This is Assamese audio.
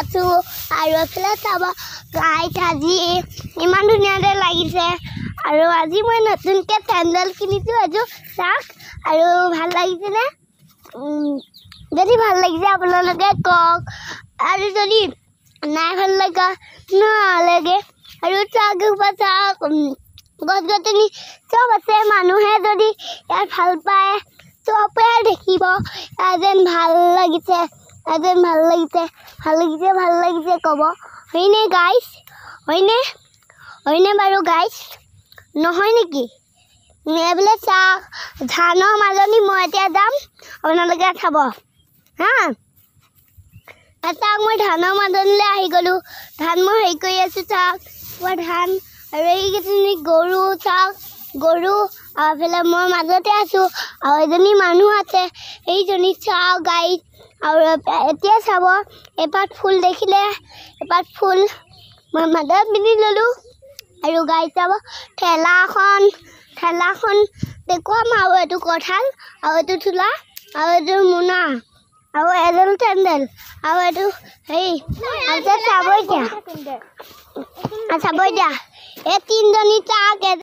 আছো আৰু এইফালে চাব গাইত আজি ইমান ধুনীয়াকৈ লাগিছে আৰু আজি মই নতুনকৈ চেণ্ডেল কিনিছোঁ এযোৰ চাওক আৰু ভাল লাগিছেনে যদি ভাল লাগিছে আপোনালোকে কওক আৰু যদি নাই ভাল লগা নালাগে আৰু চাওক চাওক গছ গছনি চব আছে মানুহে যদি ইয়াত ভাল পায় চবে দেখিব ইয়াৰ যেন ভাল লাগিছে তাতে ভাল লাগিছে ভাল লাগিছে ভাল লাগিছে ক'ব হয়নে গাইছ হয়নে হয়নে বাৰু গাইছ নহয় নেকি এইবোলে চা ধানৰ মাজনী মই এতিয়া যাম আপোনালোকে খাব হা চাওক মই ধানৰ মাজনীলৈ আহি গ'লোঁ ধান মই হেৰি কৰি আছোঁ চাওক ধান আৰু এইকেইজনী গৰু চাওক গৰু আৰু এইফালে মই মাজতে আছোঁ আৰু এজনী মানুহ আছে সেইজনী চাওঁ গাড়ীত আৰু এতিয়া চাব এপাত ফুল দেখিলে এপাত ফুল মই মাজত পিন্ধি ল'লোঁ আৰু গাড়ীত চাব ঠেলাখন ঠেলাখন দেখুৱাম আৰু এইটো কঁঠাল আৰু এইটো থোলা আৰু এইটো মোনা আৰু এজন চেণ্ডেল আৰু এইটো হেৰি আছে চাব এতিয়া চাব এতিয়া এই তিনিজনী তাক